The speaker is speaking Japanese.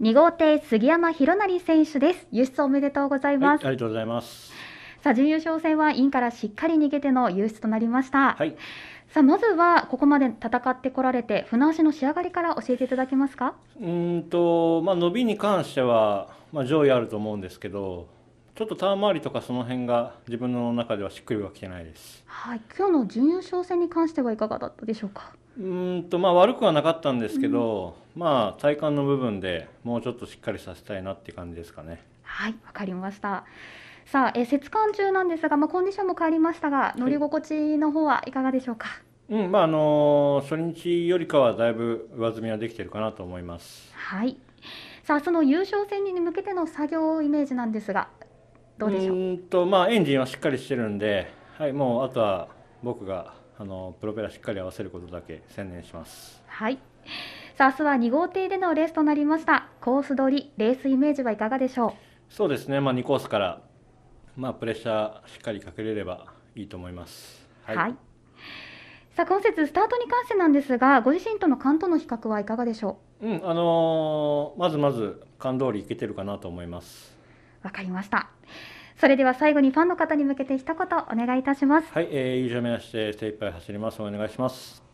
2号艇杉山博成選手です輸出おめでとうございます、はい、ありがとうございますさあ準優勝戦はインからしっかり逃げての輸出となりました、はい、さあまずはここまで戦ってこられて船足の仕上がりから教えていただけますかうんとまあ伸びに関してはまあ上位あると思うんですけどちょっとターン周りとかその辺が自分の中ではしっくりはきてないです。はい、今日の準優勝戦に関してはいかがだったでしょうか。うんとまあ悪くはなかったんですけど、うん、まあ体幹の部分でもうちょっとしっかりさせたいなって感じですかね。はい、わかりました。さあ、え節間中なんですが、まあコンディションも変わりましたが、乗り心地の方はいかがでしょうか。はいうん、まああの初日よりかはだいぶ上積みはできてるかなと思います。はい。さあ、その優勝戦に向けての作業イメージなんですが、どうでしょううんと、まあ、エンジンはしっかりしてるんで、はい、もうあとは僕があのプロペラしっかり合わせることだけ専念します。はいさあ明日は2号艇でのレースとなりましたコース取りレースイメージはいかがでしょうそうですね、まあ、2コースから、まあ、プレッシャーしっかりかけれればいいと思います。はい、はい、さあ今節スタートに関してなんですがご自身との勘との比較はいかがでしょう、うんあのー、まずまず関通りいけてるかなと思います。わかりましたそれでは最後にファンの方に向けて一言お願いいたしますはい、えー、以上目指して精一杯走りますお願いします